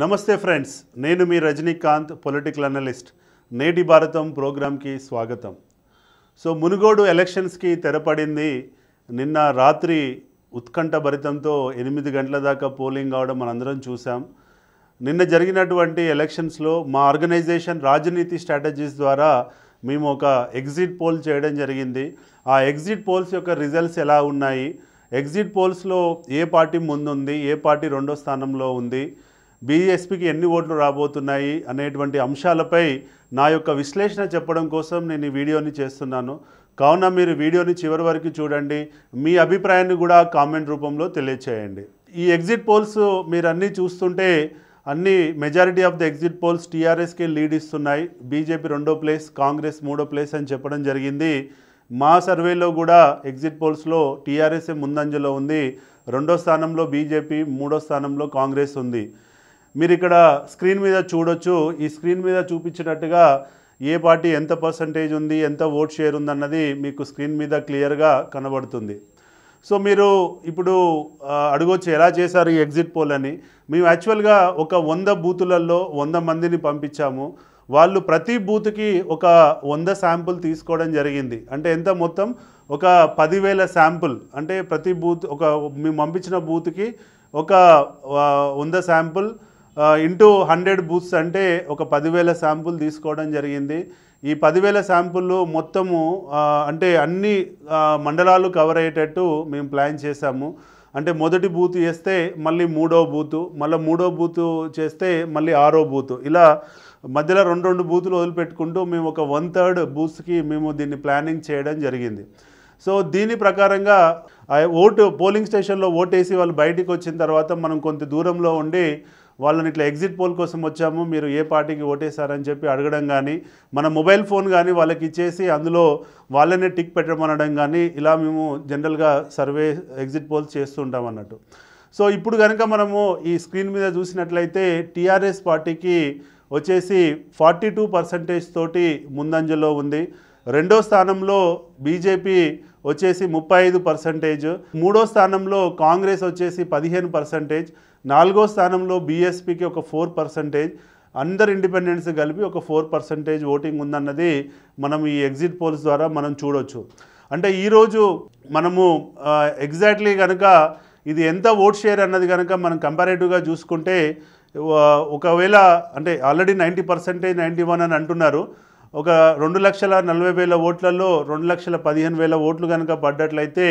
నమస్తే ఫ్రెండ్స్ నేను మీ Rajinikanth political analyst నేటి భారతం ప్రోగ్రాంకి స్వాగతం సో మునుగోడు ఎలక్షన్స్కి తెరపడింది నిన్న రాత్రి ఉత్కంఠ భరితంతో ఎనిమిది గంటల దాకా పోలింగ్ అవడం మనందరం చూసాం నిన్న జరిగినటువంటి ఎలక్షన్స్లో మా ఆర్గనైజేషన్ రాజనీతి స్ట్రాటజీస్ ద్వారా మేము ఒక ఎగ్జిట్ పోల్ చేయడం జరిగింది ఆ ఎగ్జిట్ పోల్స్ యొక్క రిజల్ట్స్ ఎలా ఉన్నాయి ఎగ్జిట్ పోల్స్లో ఏ పార్టీ ముందుంది ఏ పార్టీ రెండో స్థానంలో ఉంది బీఎస్పీకి ఎన్ని ఓట్లు రాబోతున్నాయి అనేటువంటి అంశాలపై నా యొక్క విశ్లేషణ చెప్పడం కోసం నేను ఈ వీడియోని చేస్తున్నాను కావున మీరు వీడియోని చివరి వరకు చూడండి మీ అభిప్రాయాన్ని కూడా కామెంట్ రూపంలో తెలియచేయండి ఈ ఎగ్జిట్ పోల్స్ మీరు అన్నీ చూస్తుంటే అన్ని majority of the exit polls టీఆర్ఎస్కి లీడ్ ఇస్తున్నాయి బీజేపీ రెండో ప్లేస్ కాంగ్రెస్ మూడో ప్లేస్ అని చెప్పడం జరిగింది మా సర్వేలో కూడా ఎగ్జిట్ పోల్స్లో టీఆర్ఎస్ఏ ముందంజలో ఉంది రెండో స్థానంలో బీజేపీ మూడో స్థానంలో కాంగ్రెస్ ఉంది మీరు ఇక్కడ స్క్రీన్ మీద చూడొచ్చు ఈ స్క్రీన్ మీద చూపించినట్టుగా ఏ పార్టీ ఎంత పర్సంటేజ్ ఉంది ఎంత ఓట్ షేర్ ఉందన్నది మీకు స్క్రీన్ మీద క్లియర్గా కనబడుతుంది సో మీరు ఇప్పుడు అడగొచ్చు ఎలా చేశారు ఈ ఎగ్జిట్ పోల్ అని మేము యాక్చువల్గా ఒక వంద బూతులలో వంద మందిని పంపించాము వాళ్ళు ప్రతి బూత్కి ఒక వంద శాంపుల్ తీసుకోవడం జరిగింది అంటే ఎంత మొత్తం ఒక పదివేల శాంపుల్ అంటే ప్రతి బూత్ ఒక మేము పంపించిన బూత్కి ఒక వంద శాంపుల్ ఇంటూ హండ్రెడ్ బూత్స్ అంటే ఒక పదివేల శాంపుల్ తీసుకోవడం జరిగింది ఈ పదివేల శాంపుల్ మొత్తము అంటే అన్ని మండలాలు కవర్ అయ్యేటట్టు మేము ప్లాన్ చేశాము అంటే మొదటి బూత్ చేస్తే మళ్ళీ మూడో బూతు మళ్ళీ మూడో బూతు చేస్తే మళ్ళీ ఆరో బూతు ఇలా మధ్యలో రెండు రెండు బూతులు వదిలిపెట్టుకుంటూ మేము ఒక వన్ థర్డ్ బూత్స్కి మేము దీన్ని ప్లానింగ్ చేయడం జరిగింది సో దీని ప్రకారంగా ఓటు పోలింగ్ స్టేషన్లో ఓటేసి వాళ్ళు బయటికి వచ్చిన తర్వాత మనం కొంత దూరంలో ఉండి వాళ్ళని ఇట్లా ఎగ్జిట్ పోల్ కోసం వచ్చాము మీరు ఏ పార్టీకి ఓటేశారని చెప్పి అడగడం కానీ మన మొబైల్ ఫోన్ కానీ వాళ్ళకి ఇచ్చేసి అందులో వాళ్ళనే టిక్ పెట్టమనడం కానీ ఇలా మేము జనరల్గా సర్వే ఎగ్జిట్ పోల్స్ చేస్తుంటాం అన్నట్టు సో ఇప్పుడు కనుక మనము ఈ స్క్రీన్ మీద చూసినట్లయితే టీఆర్ఎస్ పార్టీకి వచ్చేసి ఫార్టీ టూ పర్సంటేజ్ తోటి ముందంజలో ఉంది రెండో స్థానంలో బీజేపీ వచ్చేసి ముప్పై ఐదు పర్సంటేజ్ మూడో స్థానంలో కాంగ్రెస్ వచ్చేసి పదిహేను పర్సంటేజ్ నాలుగో స్థానంలో బీఎస్పీకి ఒక ఫోర్ పర్సంటేజ్ అందరు ఇండిపెండెన్స్ కలిపి ఒక ఫోర్ పర్సంటేజ్ ఓటింగ్ ఉందన్నది మనం ఈ ఎగ్జిట్ పోల్స్ ద్వారా మనం చూడొచ్చు అంటే ఈరోజు మనము ఎగ్జాక్ట్లీ కనుక ఇది ఎంత ఓట్ షేర్ అన్నది కనుక మనం కంపారేటివ్గా చూసుకుంటే ఒకవేళ అంటే already ninety percentage ninety one అని అంటున్నారు ఒక రెండు లక్షల నలభై వేల ఓట్లలో రెండు లక్షల పదిహేను వేల ఓట్లు కనుక పడ్డట్లయితే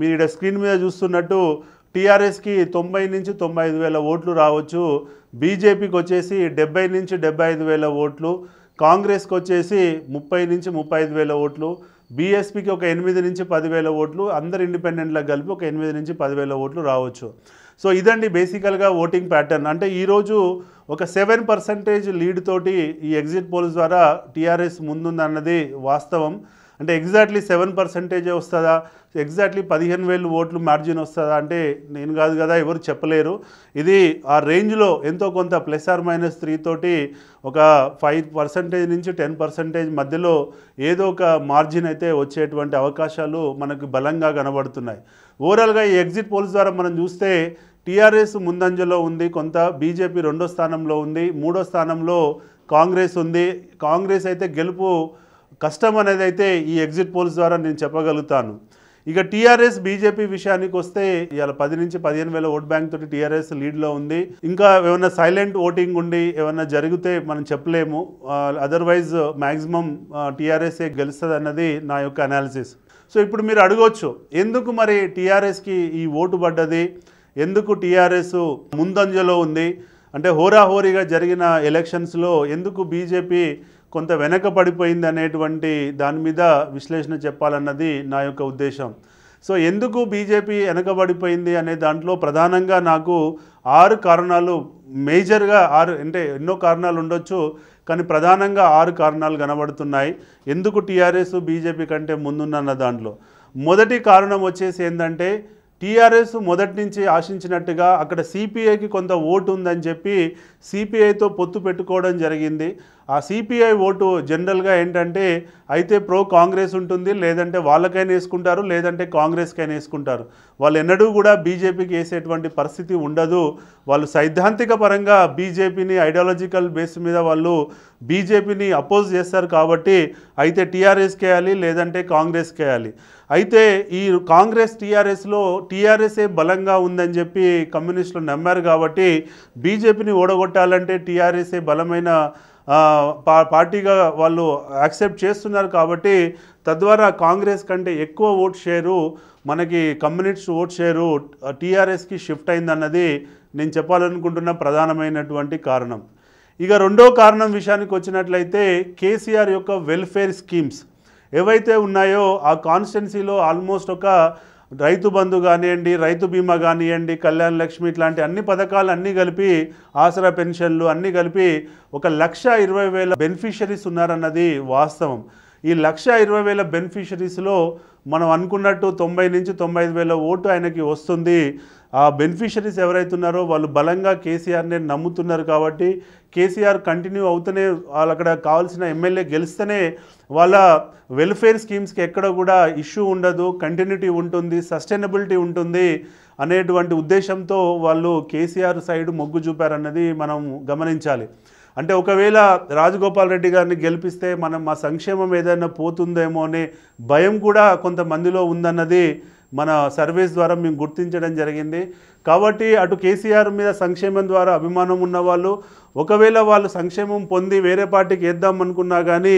మీరు ఇక్కడ స్క్రీన్ మీద చూస్తున్నట్టు టీఆర్ఎస్కి తొంభై నుంచి తొంభై ఐదు వేల ఓట్లు రావచ్చు బీజేపీకి వచ్చేసి డెబ్బై నుంచి డెబ్బై ఐదు వేల ఓట్లు కాంగ్రెస్కి వచ్చేసి ముప్పై నుంచి ముప్పై ఐదు వేల ఓట్లు బీఎస్పీకి ఒక ఎనిమిది నుంచి పదివేల ఓట్లు అందరు ఇండిపెండెంట్లకు కలిపి ఒక ఎనిమిది నుంచి పదివేల ఓట్లు రావచ్చు సో ఇదండి బేసికల్గా ఓటింగ్ ప్యాటర్న్ అంటే ఈరోజు ఒక సెవెన్ పర్సంటేజ్ లీడ్ తోటి ఈ ఎగ్జిట్ పోల్స్ ద్వారా టీఆర్ఎస్ ముందుందన్నది వాస్తవం అంటే ఎగ్జాక్ట్లీ సెవెన్ పర్సంటేజే వస్తుందా ఎగ్జాక్ట్లీ పదిహేను వేలు ఓట్లు మార్జిన్ వస్తుందా అంటే నేను కాదు కదా ఎవరు చెప్పలేరు ఇది ఆ రేంజ్లో ఎంతో కొంత ప్లస్ ఆర్ మైనస్ త్రీ తోటి ఒక ఫైవ్ పర్సంటేజ్ నుంచి టెన్ పర్సంటేజ్ మధ్యలో ఏదో ఒక మార్జిన్ అయితే వచ్చేటువంటి అవకాశాలు మనకు బలంగా కనబడుతున్నాయి ఓవరాల్గా ఈ ఎగ్జిట్ పోల్స్ ద్వారా మనం చూస్తే టీఆర్ఎస్ ముందంజలో ఉంది కొంత బీజేపీ రెండో స్థానంలో ఉంది మూడో స్థానంలో కాంగ్రెస్ ఉంది కాంగ్రెస్ అయితే గెలుపు కష్టం అనేది అయితే ఈ ఎగ్జిట్ పోల్స్ ద్వారా నేను చెప్పగలుగుతాను ఇక టీఆర్ఎస్ బీజేపీ విషయానికి వస్తే ఇవాళ పది నుంచి పదిహేను వేల ఓట్ బ్యాంక్ తోటి టీఆర్ఎస్ లీడ్లో ఉంది ఇంకా ఏమైనా సైలెంట్ ఓటింగ్ ఉండి ఏమైనా జరిగితే మనం చెప్పలేము అదర్వైజ్ మ్యాక్సిమం టీఆర్ఎస్ఏ గెలుస్తుంది అన్నది నా యొక్క అనాలిసిస్ సో ఇప్పుడు మీరు అడగవచ్చు ఎందుకు మరి టీఆర్ఎస్కి ఈ ఓటు పడ్డది ఎందుకు టీఆర్ఎస్ ముందంజలో ఉంది అంటే హోరాహోరీగా జరిగిన ఎలక్షన్స్లో ఎందుకు బీజేపీ కొంత వెనకబడిపోయింది అనేటువంటి దాని మీద విశ్లేషణ చెప్పాలన్నది నా యొక్క ఉద్దేశం సో ఎందుకు బీజేపీ వెనకబడిపోయింది అనే దాంట్లో ప్రధానంగా నాకు ఆరు కారణాలు మేజర్గా ఆరు అంటే ఎన్నో కారణాలు ఉండొచ్చు కానీ ప్రధానంగా ఆరు కారణాలు కనబడుతున్నాయి ఎందుకు టీఆర్ఎస్ బీజేపీ కంటే ముందున్న దాంట్లో మొదటి కారణం వచ్చేసి ఏంటంటే టీఆర్ఎస్ మొదటి నుంచి ఆశించినట్టుగా అక్కడ సిపిఐకి కొంత ఓటు ఉందని చెప్పి సిపిఐతో పొత్తు పెట్టుకోవడం జరిగింది ఆ సిపిఐ ఓటు జనరల్గా ఏంటంటే అయితే ప్రో కాంగ్రెస్ ఉంటుంది లేదంటే వాళ్ళకైనా వేసుకుంటారు లేదంటే కాంగ్రెస్కైనా వేసుకుంటారు వాళ్ళు ఎన్నడూ కూడా బీజేపీకి వేసేటువంటి పరిస్థితి ఉండదు వాళ్ళు సైద్ధాంతిక పరంగా బీజేపీని ఐడియాలజికల్ బేస్ మీద వాళ్ళు బీజేపీని అపోజ్ చేస్తారు కాబట్టి అయితే టీఆర్ఎస్కి వేయాలి లేదంటే కాంగ్రెస్కి వేయాలి అయితే ఈ కాంగ్రెస్ టీఆర్ఎస్లో టీఆర్ఎస్ఏ బలంగా ఉందని చెప్పి కమ్యూనిస్టులు నమ్మారు కాబట్టి బీజేపీని ఓడగొట్టాలంటే టీఆర్ఎస్ఏ బలమైన పార్టీగా వాళ్ళు యాక్సెప్ట్ చేస్తున్నారు కాబట్టి తద్వారా కాంగ్రెస్ కంటే ఎక్కువ ఓట్ షేరు మనకి కమ్యూనిస్ట్ ఓట్ షేరు టీఆర్ఎస్కి షిఫ్ట్ అయిందన్నది నేను చెప్పాలనుకుంటున్న ప్రధానమైనటువంటి కారణం ఇక రెండో కారణం విషయానికి వచ్చినట్లయితే కేసీఆర్ యొక్క వెల్ఫేర్ స్కీమ్స్ ఏవైతే ఉన్నాయో ఆ కాన్స్టెన్సీలో ఆల్మోస్ట్ ఒక రైతు బంధు కానివ్వండి రైతు బీమా కానివ్వండి కళ్యాణ్ లక్ష్మి ఇట్లాంటి అన్ని పథకాలు అన్నీ కలిపి ఆసరా పెన్షన్లు అన్నీ కలిపి ఒక లక్ష ఇరవై వేల బెనిఫిషరీస్ ఉన్నారన్నది వాస్తవం ఈ లక్ష ఇరవై వేల బెనిఫిషరీస్లో మనం అనుకున్నట్టు తొంభై నుంచి తొంభై ఐదు వేల ఓటు ఆయనకి వస్తుంది ఆ బెనిఫిషరీస్ ఎవరైతే ఉన్నారో వాళ్ళు బలంగా కేసీఆర్నే నమ్ముతున్నారు కాబట్టి కేసీఆర్ కంటిన్యూ అవుతూనే వాళ్ళు అక్కడ కావాల్సిన ఎమ్మెల్యే గెలిస్తేనే వాళ్ళ వెల్ఫేర్ స్కీమ్స్కి ఎక్కడ కూడా ఇష్యూ ఉండదు కంటిన్యూటీ ఉంటుంది సస్టైనబిలిటీ ఉంటుంది అనేటువంటి ఉద్దేశంతో వాళ్ళు కేసీఆర్ సైడ్ మొగ్గు చూపారన్నది మనం గమనించాలి అంటే ఒకవేళ రాజగోపాల్ రెడ్డి గారిని గెలిపిస్తే మనం మా సంక్షేమం ఏదైనా పోతుందేమో అనే భయం కూడా కొంతమందిలో ఉందన్నది మన సర్వేస్ ద్వారా మేము గుర్తించడం జరిగింది కాబట్టి అటు కేసీఆర్ మీద సంక్షేమం ద్వారా అభిమానం ఉన్నవాళ్ళు ఒకవేళ వాళ్ళు సంక్షేమం పొంది వేరే పార్టీకి వేద్దాం అనుకున్నా కానీ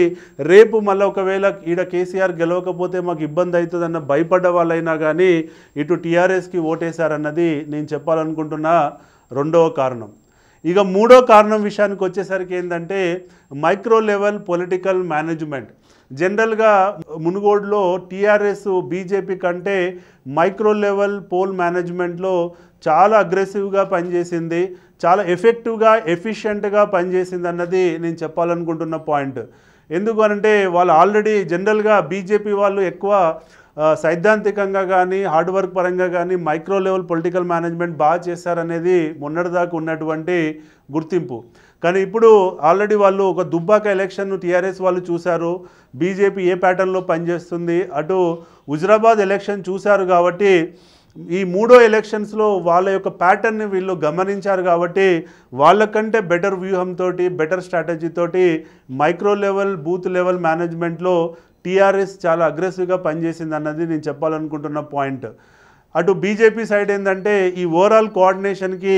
రేపు మళ్ళీ ఒకవేళ ఈడ కేసీఆర్ గెలవకపోతే మాకు ఇబ్బంది అవుతుందన్న భయపడ్డ వాళ్ళైనా కానీ ఇటు టీఆర్ఎస్కి ఓటేశారన్నది నేను చెప్పాలనుకుంటున్న రెండవ కారణం ఇక మూడో కారణం విషయానికి వచ్చేసరికి ఏంటంటే మైక్రో లెవెల్ పొలిటికల్ మేనేజ్మెంట్ జనరల్గా మునుగోడులో టీఆర్ఎస్ బీజేపీ కంటే మైక్రో లెవెల్ పోల్ మేనేజ్మెంట్లో చాలా అగ్రెసివ్గా పనిచేసింది చాలా ఎఫెక్టివ్గా ఎఫిషియెంట్గా పనిచేసింది అన్నది నేను చెప్పాలనుకుంటున్న పాయింట్ ఎందుకు అంటే వాళ్ళు ఆల్రెడీ జనరల్గా బీజేపీ వాళ్ళు ఎక్కువ సైద్ధాంతికంగా కానీ హార్డ్ వర్క్ పరంగా కానీ మైక్రో లెవెల్ పొలిటికల్ మేనేజ్మెంట్ బాగా చేశారనేది మొన్నటిదాకా ఉన్నటువంటి గుర్తింపు కానీ ఇప్పుడు ఆల్రెడీ వాళ్ళు ఒక దుబ్బాక ఎలక్షన్ను టీఆర్ఎస్ వాళ్ళు చూశారు బీజేపీ ఏ ప్యాటర్న్లో పనిచేస్తుంది అటు హుజరాబాద్ ఎలక్షన్ చూశారు కాబట్టి ఈ మూడో ఎలక్షన్స్లో వాళ్ళ యొక్క ప్యాటర్న్ని వీళ్ళు గమనించారు కాబట్టి వాళ్ళకంటే బెటర్ వ్యూహంతో బెటర్ స్ట్రాటజీతోటి మైక్రో లెవెల్ బూత్ లెవెల్ మేనేజ్మెంట్లో టీఆర్ఎస్ చాలా అగ్రెసివ్గా పనిచేసింది అన్నది నేను చెప్పాలనుకుంటున్న పాయింట్ అటు బీజేపీ సైడ్ ఏంటంటే ఈ ఓవరాల్ కోఆర్డినేషన్కి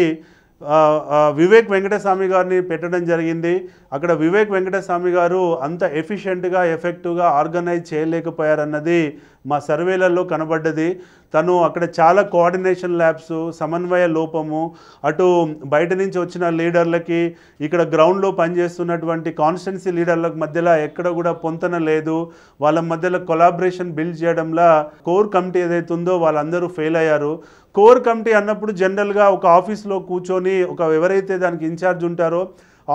వివేక్ వెంకటస్వామి గారిని పెట్టడం జరిగింది అక్కడ వివేక్ వెంకటస్వామి గారు అంత ఎఫిషియెంట్గా ఎఫెక్టివ్గా ఆర్గనైజ్ చేయలేకపోయారన్నది మా సర్వేలలో కనబడ్డది తను అక్కడ చాలా కోఆర్డినేషన్ ల్యాబ్స్ సమన్వయ లోపము అటు బయట నుంచి వచ్చిన లీడర్లకి ఇక్కడ గ్రౌండ్లో పనిచేస్తున్నటువంటి కాన్స్టెన్సీ లీడర్లకు మధ్యలో ఎక్కడ కూడా పొంతన లేదు వాళ్ళ మధ్యలో కొలాబరేషన్ బిల్డ్ చేయడంలో కోర్ కమిటీ ఏదైతుందో వాళ్ళందరూ ఫెయిల్ అయ్యారు కోర్ కమిటీ అన్నప్పుడు జనరల్గా ఒక ఆఫీస్లో కూర్చొని ఒక ఎవరైతే దానికి ఇన్ఛార్జ్ ఉంటారో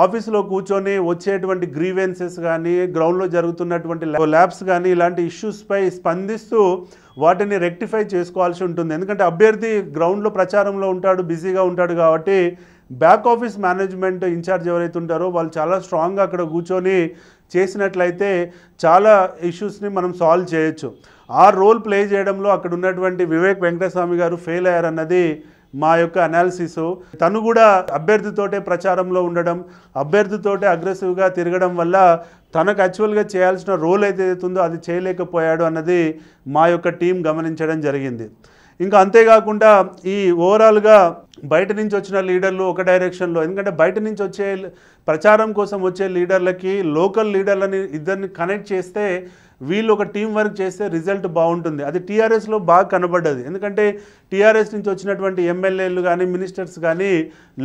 ఆఫీస్లో కూర్చొని వచ్చేటువంటి గ్రీవెన్సెస్ కానీ గ్రౌండ్లో జరుగుతున్నటువంటి ల్యాబ్స్ కానీ ఇలాంటి ఇష్యూస్పై స్పందిస్తూ వాటిని రెక్టిఫై చేసుకోవాల్సి ఉంటుంది ఎందుకంటే అభ్యర్థి గ్రౌండ్లో ప్రచారంలో ఉంటాడు బిజీగా ఉంటాడు కాబట్టి బ్యాక్ ఆఫీస్ మేనేజ్మెంట్ ఇన్ఛార్జ్ ఎవరైతే ఉంటారో వాళ్ళు చాలా స్ట్రాంగ్గా అక్కడ కూర్చొని చేసినట్లయితే చాలా ఇష్యూస్ని మనం సాల్వ్ చేయొచ్చు ఆ రోల్ ప్లే చేయడంలో అక్కడ ఉన్నటువంటి వివేక్ వెంకటస్వామి గారు ఫెయిల్ అయ్యారన్నది మా యొక్క అనాలిసిస్ తను కూడా అభ్యర్థితోటే ప్రచారంలో ఉండడం అభ్యర్థితోటే అగ్రెసివ్గా తిరగడం వల్ల తనకు యాక్చువల్గా చేయాల్సిన రోల్ అయితే ఏదైతుందో అది చేయలేకపోయాడు అన్నది మా యొక్క టీం గమనించడం జరిగింది ఇంకా అంతేకాకుండా ఈ ఓవరాల్గా బయట నుంచి వచ్చిన లీడర్లు ఒక డైరెక్షన్లో ఎందుకంటే బయట నుంచి వచ్చే ప్రచారం కోసం వచ్చే లీడర్లకి లోకల్ లీడర్లని ఇద్దరిని కనెక్ట్ చేస్తే వీళ్ళు ఒక టీం వర్క్ చేస్తే రిజల్ట్ బాగుంటుంది అది టీఆర్ఎస్లో బాగా కనబడ్డది ఎందుకంటే టీఆర్ఎస్ నుంచి వచ్చినటువంటి ఎమ్మెల్యేలు కానీ మినిస్టర్స్ కానీ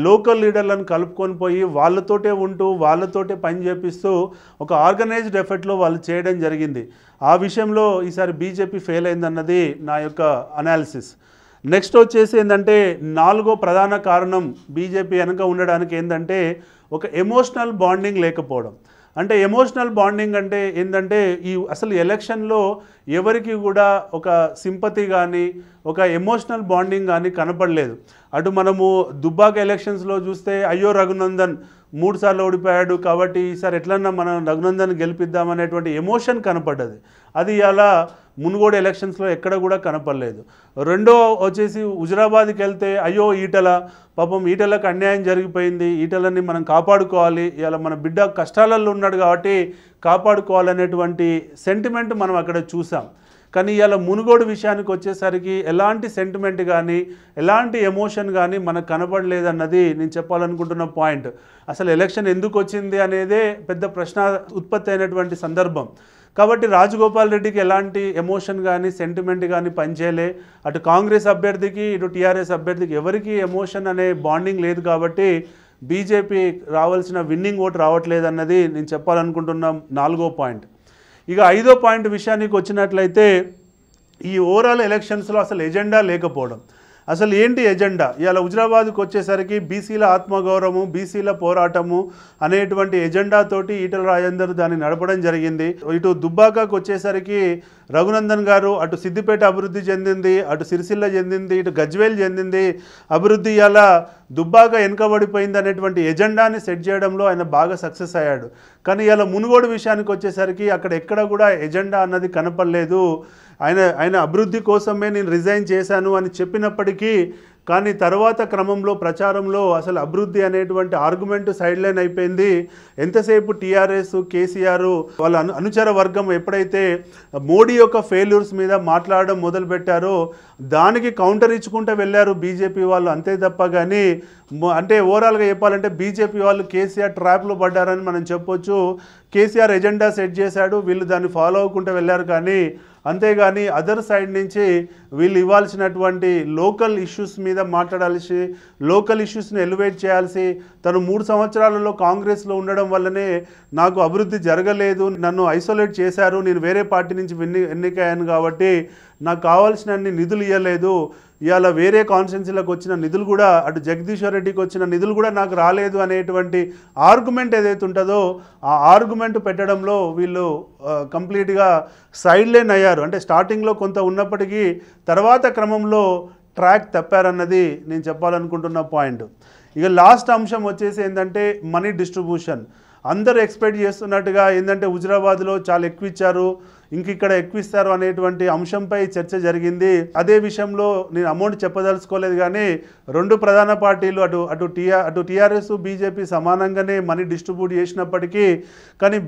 లోకల్ లీడర్లను కలుపుకొని పోయి వాళ్ళతోటే ఉంటూ వాళ్ళతోటే పని చేపిస్తూ ఒక ఆర్గనైజ్డ్ ఎఫర్ట్లో వాళ్ళు చేయడం జరిగింది ఆ విషయంలో ఈసారి బీజేపీ ఫెయిల్ అయిందన్నది నా యొక్క అనాలిసిస్ నెక్స్ట్ వచ్చేసి ఏంటంటే నాలుగో ప్రధాన కారణం బీజేపీ వెనక ఉండడానికి ఏంటంటే ఒక ఎమోషనల్ బాండింగ్ లేకపోవడం అంటే ఎమోషనల్ బాండింగ్ అంటే ఏంటంటే ఈ అసలు ఎలక్షన్లో ఎవరికి కూడా ఒక సింపతి కానీ ఒక ఎమోషనల్ బాండింగ్ కానీ కనపడలేదు అటు మనము దుబ్బాక ఎలక్షన్స్లో చూస్తే అయ్యో రఘునందన్ మూడుసార్లు ఓడిపోయాడు కాబట్టి ఈసారి ఎట్లన్నా మనం రఘునందన్ గెలిపిద్దామనేటువంటి ఎమోషన్ కనపడ్డది అది అలా మునుగోడు ఎలక్షన్స్లో ఎక్కడ కూడా కనపడలేదు రెండో వచ్చేసి హుజరాబాద్కి వెళ్తే అయ్యో ఈటల పాపం ఈటలకు అన్యాయం జరిగిపోయింది ఈటలని మనం కాపాడుకోవాలి ఇలా మన బిడ్డ కష్టాలలో ఉన్నాడు కాబట్టి కాపాడుకోవాలనేటువంటి సెంటిమెంట్ మనం అక్కడ చూసాం కానీ ఇలా మునుగోడు విషయానికి వచ్చేసరికి ఎలాంటి సెంటిమెంట్ కానీ ఎలాంటి ఎమోషన్ కానీ మనకు కనబడలేదన్నది నేను చెప్పాలనుకుంటున్న పాయింట్ అసలు ఎలక్షన్ ఎందుకు వచ్చింది అనేదే పెద్ద ప్రశ్న ఉత్పత్తి అయినటువంటి సందర్భం కాబట్టి రాజగోపాల్ రెడ్డికి ఎలాంటి ఎమోషన్ కానీ సెంటిమెంట్ కానీ పనిచేయలే అటు కాంగ్రెస్ అభ్యర్థికి ఇటు టీఆర్ఎస్ అభ్యర్థికి ఎవరికి ఎమోషన్ అనే బాండింగ్ లేదు కాబట్టి బీజేపీ రావాల్సిన విన్నింగ్ ఓటు రావట్లేదన్నది నేను చెప్పాలనుకుంటున్నాం నాలుగో పాయింట్ ఇక ఐదో పాయింట్ విషయానికి వచ్చినట్లయితే ఈ ఓవరాల్ ఎలక్షన్స్లో అసలు ఎజెండా లేకపోవడం అసలు ఏంటి ఎజెండా ఇవాళ హుజరాబాద్కి వచ్చేసరికి బీసీల ఆత్మగౌరవము బీసీల పోరాటము అనేటువంటి ఎజెండాతోటి ఈటల రాజేందర్ దాన్ని నడపడం జరిగింది ఇటు దుబ్బాకకు వచ్చేసరికి రఘునందన్ గారు అటు సిద్దిపేట అభివృద్ధి చెందింది అటు సిరిసిల్ల చెందింది ఇటు గజ్వేల్ చెందింది అభివృద్ధి ఇవాళ దుబ్బాక వెనుకబడిపోయింది అనేటువంటి ఎజెండాని సెట్ చేయడంలో ఆయన బాగా సక్సెస్ అయ్యాడు కానీ ఇలా మునుగోడు విషయానికి వచ్చేసరికి అక్కడ ఎక్కడ కూడా ఎజెండా అన్నది కనపడలేదు ఆయన ఆయన అభివృద్ధి కోసమే నేను రిజైన్ చేశాను అని చెప్పినప్పటికీ కానీ తర్వాత క్రమంలో ప్రచారంలో అసలు అభివృద్ధి అనేటువంటి ఆర్గ్యుమెంట్ సైడ్ లైన్ అయిపోయింది ఎంతసేపు టీఆర్ఎస్ కేసీఆర్ వాళ్ళ అను అనుచర వర్గం ఎప్పుడైతే మోడీ యొక్క ఫెయిల్యూర్స్ మీద మాట్లాడడం మొదలుపెట్టారో దానికి కౌంటర్ ఇచ్చుకుంటూ వెళ్ళారు బీజేపీ వాళ్ళు అంతే తప్ప కానీ అంటే ఓవరాల్గా చెప్పాలంటే బీజేపీ వాళ్ళు కేసీఆర్ ట్రాప్లో పడ్డారని మనం చెప్పొచ్చు కేసీఆర్ ఎజెండా సెట్ చేశాడు వీళ్ళు దాన్ని ఫాలో అవ్వకుండా వెళ్ళారు కానీ అంతేగాని అదర్ సైడ్ నుంచి వీళ్ళు ఇవ్వాల్సినటువంటి లోకల్ ఇష్యూస్ మీద మాట్లాడాల్సి లోకల్ ఇష్యూస్ని ఎలివేట్ చేయాల్సి తను మూడు సంవత్సరాలలో కాంగ్రెస్లో ఉండడం వల్లనే నాకు అభివృద్ధి జరగలేదు నన్ను ఐసోలేట్ చేశారు నేను వేరే పార్టీ నుంచి విన్ని ఎన్నికయ్యాను కాబట్టి నాకు కావాల్సినన్ని నిధులు ఇవ్వలేదు ఇవాళ వేరే కాన్స్టెన్సీలకు వచ్చిన నిధులు కూడా అటు జగదీశ్వర్ రెడ్డికి వచ్చిన నిధులు కూడా నాకు రాలేదు అనేటువంటి ఆర్గ్యుమెంట్ ఏదైతే ఉంటుందో ఆ ఆర్గ్యుమెంట్ పెట్టడంలో వీళ్ళు కంప్లీట్గా సైడ్ లైన్ అయ్యారు అంటే స్టార్టింగ్లో కొంత ఉన్నప్పటికీ తర్వాత క్రమంలో ట్రాక్ తప్పారన్నది నేను చెప్పాలనుకుంటున్న పాయింట్ ఇక లాస్ట్ అంశం వచ్చేసి ఏంటంటే మనీ డిస్ట్రిబ్యూషన్ అందరు ఎక్స్పెక్ట్ చేస్తున్నట్టుగా ఏంటంటే హుజరాబాద్లో చాలా ఎక్కువ ఇచ్చారు ఇంక ఇక్కడ ఎక్కువ అనేటువంటి అంశంపై చర్చ జరిగింది అదే విషయంలో నేను అమౌంట్ చెప్పదలుచుకోలేదు కానీ రెండు ప్రధాన పార్టీలు అటు అటు టీఆర్ అటు టీఆర్ఎస్ బీజేపీ సమానంగానే మనీ డిస్ట్రిబ్యూట్ చేసినప్పటికీ కానీ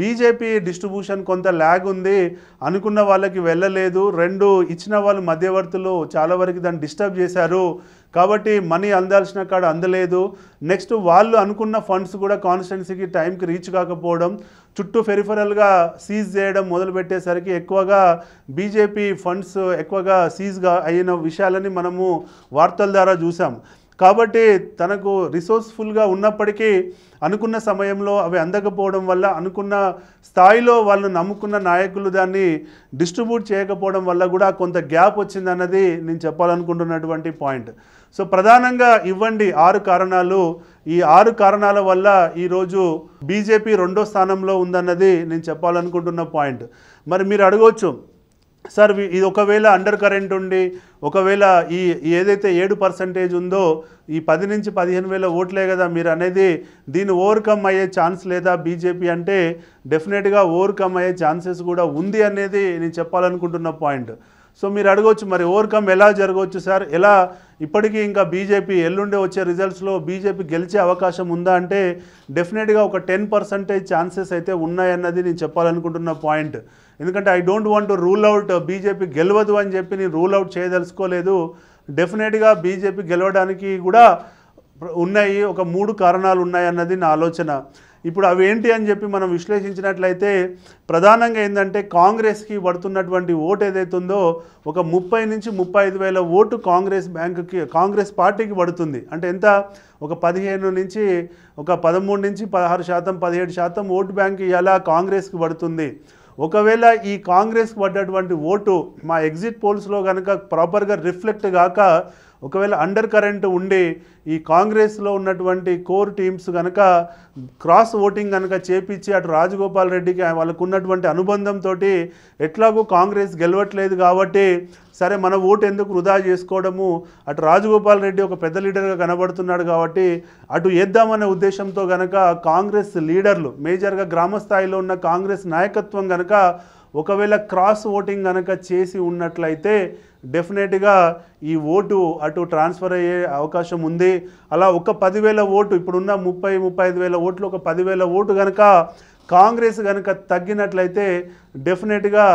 బీజేపీ డిస్ట్రిబ్యూషన్ కొంత ల్యాగ్ ఉంది అనుకున్న వాళ్ళకి వెళ్ళలేదు రెండు ఇచ్చిన వాళ్ళు మధ్యవర్తులు చాలా వరకు దాన్ని డిస్టర్బ్ చేశారు కాబట్టి మనీ అందాల్సిన కాడ అందలేదు నెక్స్ట్ వాళ్ళు అనుకున్న ఫండ్స్ కూడా కాన్స్టెన్సీకి టైంకి రీచ్ కాకపోవడం చుట్టూ ఫెరిఫరల్గా సీజ్ చేయడం మొదలుపెట్టేసరికి ఎక్కువగా బీజేపీ ఫండ్స్ ఎక్కువగా సీజ్గా అయిన విషయాలని మనము వార్తల ద్వారా చూసాం కాబట్టి తనకు రిసోర్స్ఫుల్గా ఉన్నప్పటికీ అనుకున్న సమయంలో అవి అందకపోవడం వల్ల అనుకున్న స్థాయిలో వాళ్ళు నమ్ముకున్న నాయకులు దాన్ని డిస్ట్రిబ్యూట్ చేయకపోవడం వల్ల కూడా కొంత గ్యాప్ వచ్చిందన్నది నేను చెప్పాలనుకుంటున్నటువంటి పాయింట్ సో ప్రధానంగా ఇవ్వండి ఆరు కారణాలు ఈ ఆరు కారణాల వల్ల ఈరోజు బీజేపీ రెండో స్థానంలో ఉందన్నది నేను చెప్పాలనుకుంటున్న పాయింట్ మరి మీరు అడగవచ్చు సార్ ఇది ఒకవేళ అండర్ కరెంట్ ఉండి ఒకవేళ ఈ ఏదైతే ఏడు పర్సంటేజ్ ఉందో ఈ పది నుంచి పదిహేను వేల ఓట్లే కదా మీరు అనేది దీన్ని ఓవర్కమ్ అయ్యే ఛాన్స్ లేదా బీజేపీ అంటే డెఫినెట్గా ఓవర్కమ్ అయ్యే ఛాన్సెస్ కూడా ఉంది అనేది నేను చెప్పాలనుకుంటున్న పాయింట్ సో మీరు అడగవచ్చు మరి ఓవర్కమ్ ఎలా జరగవచ్చు సార్ ఎలా ఇప్పటికీ ఇంకా బీజేపీ ఎల్లుండి వచ్చే రిజల్ట్స్లో బీజేపీ గెలిచే అవకాశం ఉందా అంటే డెఫినెట్గా ఒక టెన్ పర్సెంటేజ్ ఛాన్సెస్ అయితే ఉన్నాయన్నది నేను చెప్పాలనుకుంటున్న పాయింట్ ఎందుకంటే I don't want to rule out BJP గెలవదు అని చెప్పి నేను రూల్ అవుట్ చేయదలుచుకోలేదు డెఫినెట్గా బీజేపీ గెలవడానికి కూడా ఉన్నాయి ఒక మూడు కారణాలు ఉన్నాయి అన్నది నా ఆలోచన ఇప్పుడు అవి ఏంటి అని చెప్పి మనం విశ్లేషించినట్లయితే ప్రధానంగా ఏంటంటే కాంగ్రెస్కి పడుతున్నటువంటి ఓటు ఏదైతుందో ఒక ముప్పై నుంచి ముప్పై ఐదు వేల ఓటు కాంగ్రెస్ బ్యాంకుకి కాంగ్రెస్ పార్టీకి పడుతుంది అంటే ఎంత ఒక పదిహేను నుంచి ఒక పదమూడు నుంచి పదహారు శాతం పదిహేడు శాతం ఓటు బ్యాంక్ ఇలా కాంగ్రెస్కి పడుతుంది ఒకవేళ ఈ కాంగ్రెస్కి పడ్డటువంటి ఓటు మా ఎగ్జిట్ పోల్స్లో కనుక ప్రాపర్గా రిఫ్లెక్ట్ కాక ఒకవేళ అండర్ కరెంట్ ఉండి ఈ కాంగ్రెస్లో ఉన్నటువంటి కోర్ టీమ్స్ కనుక క్రాస్ ఓటింగ్ కనుక చేపించి అటు రాజగోపాల్ రెడ్డికి వాళ్ళకు ఉన్నటువంటి అనుబంధంతో ఎట్లాగో కాంగ్రెస్ గెలవట్లేదు కాబట్టి సరే మన ఓటు ఎందుకు వృధా చేసుకోవడము అటు రాజగోపాల్ రెడ్డి ఒక పెద్ద లీడర్గా కనబడుతున్నాడు కాబట్టి అటు వేద్దామనే ఉద్దేశంతో కనుక కాంగ్రెస్ లీడర్లు మేజర్గా గ్రామ స్థాయిలో ఉన్న కాంగ్రెస్ నాయకత్వం కనుక ఒకవేళ క్రాస్ ఓటింగ్ కనుక చేసి ఉన్నట్లయితే డెఫినెట్గా ఈ ఓటు అటు ట్రాన్స్ఫర్ అయ్యే అవకాశం ఉంది అలా ఒక పదివేల ఓటు ఇప్పుడున్న ముప్పై ముప్పై ఐదు వేల ఓట్లు ఒక పదివేల ఓటు కనుక కాంగ్రెస్ కనుక తగ్గినట్లయితే డెఫినెట్గా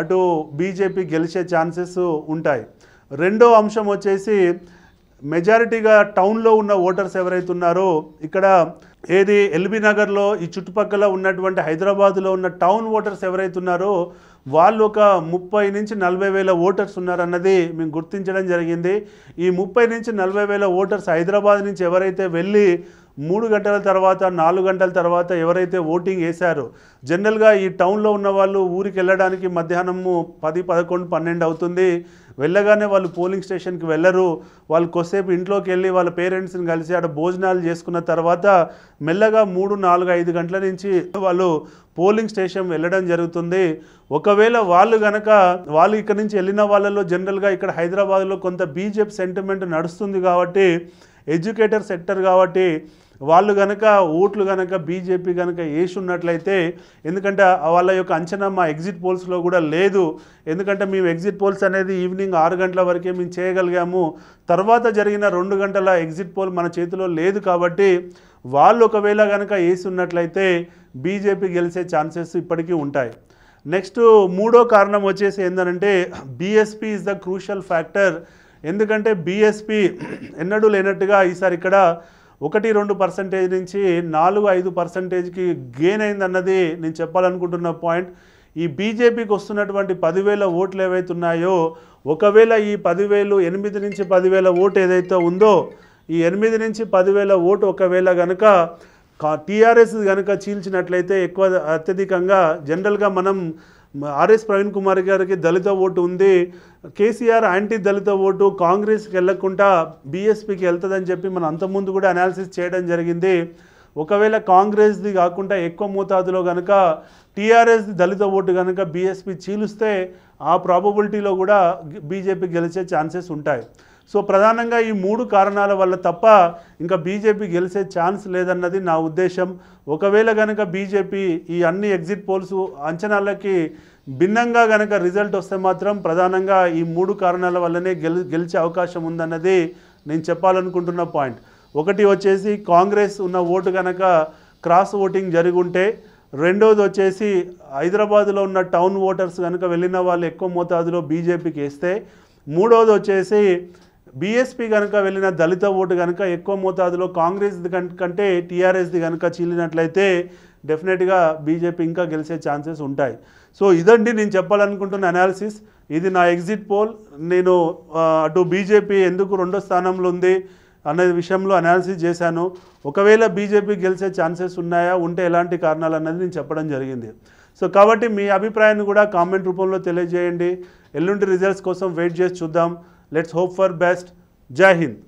అటు బీజేపీ గెలిచే ఛాన్సెస్ ఉంటాయి రెండో అంశం వచ్చేసి మెజారిటీగా టౌన్లో ఉన్న ఓటర్స్ ఎవరైతే ఉన్నారో ఇక్కడ ఏది ఎల్బీ నగర్లో ఈ చుట్టుపక్కల ఉన్నటువంటి హైదరాబాద్లో ఉన్న టౌన్ ఓటర్స్ ఎవరైతే ఉన్నారో వాళ్ళు ఒక ముప్పై నుంచి నలభై వేల ఓటర్స్ ఉన్నారన్నది మేము గుర్తించడం జరిగింది ఈ ముప్పై నుంచి నలభై వేల ఓటర్స్ హైదరాబాద్ నుంచి ఎవరైతే వెళ్ళి మూడు గంటల తర్వాత నాలుగు గంటల తర్వాత ఎవరైతే ఓటింగ్ వేశారో జనరల్గా ఈ టౌన్లో ఉన్న వాళ్ళు ఊరికి వెళ్ళడానికి మధ్యాహ్నము పది పదకొండు పన్నెండు అవుతుంది వెళ్ళగానే వాళ్ళు పోలింగ్ స్టేషన్కి వెళ్ళరు వాళ్ళు కొద్దిసేపు ఇంట్లోకి వెళ్ళి వాళ్ళ పేరెంట్స్ని కలిసి ఆడ భోజనాలు చేసుకున్న తర్వాత మెల్లగా మూడు నాలుగు ఐదు గంటల నుంచి వాళ్ళు పోలింగ్ స్టేషన్ వెళ్ళడం జరుగుతుంది ఒకవేళ వాళ్ళు కనుక వాళ్ళు ఇక్కడ నుంచి వెళ్ళిన వాళ్ళలో జనరల్గా ఇక్కడ హైదరాబాద్లో కొంత బీజేపీ సెంటిమెంట్ నడుస్తుంది కాబట్టి ఎడ్యుకేటర్ సెక్టర్ కాబట్టి వాళ్ళు కనుక ఓట్లు కనుక బీజేపీ కనుక వేసి ఉన్నట్లయితే ఎందుకంటే వాళ్ళ యొక్క అంచనా మా ఎగ్జిట్ పోల్స్లో కూడా లేదు ఎందుకంటే మేము ఎగ్జిట్ పోల్స్ అనేది ఈవినింగ్ ఆరు గంటల వరకే మేము చేయగలిగాము తర్వాత జరిగిన రెండు గంటల ఎగ్జిట్ పోల్ మన చేతిలో లేదు కాబట్టి వాళ్ళు ఒకవేళ కనుక వేసి ఉన్నట్లయితే బీజేపీ గెలిచే ఛాన్సెస్ ఇప్పటికీ ఉంటాయి నెక్స్ట్ మూడో కారణం వచ్చేసి ఏంటంటే BSP is the crucial factor ఎందుకంటే బీఎస్పీ ఎన్నడూ లేనట్టుగా ఈసారి ఇక్కడ ఒకటి రెండు పర్సంటేజ్ నుంచి నాలుగు ఐదు పర్సంటేజ్కి గెయిన్ అయిందన్నది నేను చెప్పాలనుకుంటున్న పాయింట్ ఈ బీజేపీకి వస్తున్నటువంటి పదివేల ఓట్లు ఏవైతున్నాయో ఒకవేళ ఈ పదివేలు ఎనిమిది నుంచి పదివేల ఓటు ఏదైతే ఉందో ఈ ఎనిమిది నుంచి పదివేల ఓటు ఒకవేళ కనుక టీఆర్ఎస్ కనుక చీల్చినట్లయితే ఎక్కువ అత్యధికంగా జనరల్గా మనం ఆర్ఎస్ ప్రవీణ్ కుమార్ గారికి దళిత ఓటు ఉంది కేసీఆర్ యాంటీ దళిత ఓటు కాంగ్రెస్కి వెళ్లకుండా బీఎస్పీకి వెళ్తుందని చెప్పి మనం అంతకుముందు కూడా అనాలిసిస్ చేయడం జరిగింది ఒకవేళ కాంగ్రెస్ది కాకుండా ఎక్కువ మోతాదులో కనుక టీఆర్ఎస్ దళిత ఓటు కనుక బీఎస్పీ చీలుస్తే ఆ ప్రాబబిలిటీలో కూడా బీజేపీ గెలిచే ఛాన్సెస్ ఉంటాయి సో ప్రధానంగా ఈ మూడు కారణాల వల్ల తప్ప ఇంకా బీజేపీ గెలిచే ఛాన్స్ లేదన్నది నా ఉద్దేశం ఒకవేళ కనుక బీజేపీ ఈ అన్ని ఎగ్జిట్ పోల్స్ అంచనాలకి భిన్నంగా కనుక రిజల్ట్ వస్తే మాత్రం ప్రధానంగా ఈ మూడు కారణాల వల్లనే గెలి గెలిచే అవకాశం ఉందన్నది నేను చెప్పాలనుకుంటున్న పాయింట్ ఒకటి వచ్చేసి కాంగ్రెస్ ఉన్న ఓటు కనుక క్రాస్ ఓటింగ్ జరుగుంటే రెండోది వచ్చేసి హైదరాబాద్లో ఉన్న టౌన్ ఓటర్స్ కనుక వెళ్ళిన వాళ్ళు ఎక్కువ మోతాదులో బీజేపీకి వేస్తే మూడోది వచ్చేసి బీఎస్పీ కనుక వెళ్ళిన దళిత ఓటు కనుక ఎక్కువ మోతాదులో కాంగ్రెస్ కంటే టీఆర్ఎస్ది కనుక చీలినట్లయితే డెఫినెట్గా బీజేపీ ఇంకా గెలిచే ఛాన్సెస్ ఉంటాయి సో ఇదండి నేను చెప్పాలనుకుంటున్న అనాలిసిస్ ఇది నా ఎగ్జిట్ పోల్ నేను అటు బీజేపీ ఎందుకు రెండో స్థానంలో ఉంది అనే విషయంలో అనాలిసిస్ చేశాను ఒకవేళ బీజేపీ గెలిచే ఛాన్సెస్ ఉన్నాయా ఉంటే ఎలాంటి కారణాలు అన్నది నేను చెప్పడం జరిగింది సో కాబట్టి మీ అభిప్రాయాన్ని కూడా కామెంట్ రూపంలో తెలియజేయండి ఎల్లుండి రిజల్ట్స్ కోసం వెయిట్ చేసి చూద్దాం Let's hope for best. Jai Hind.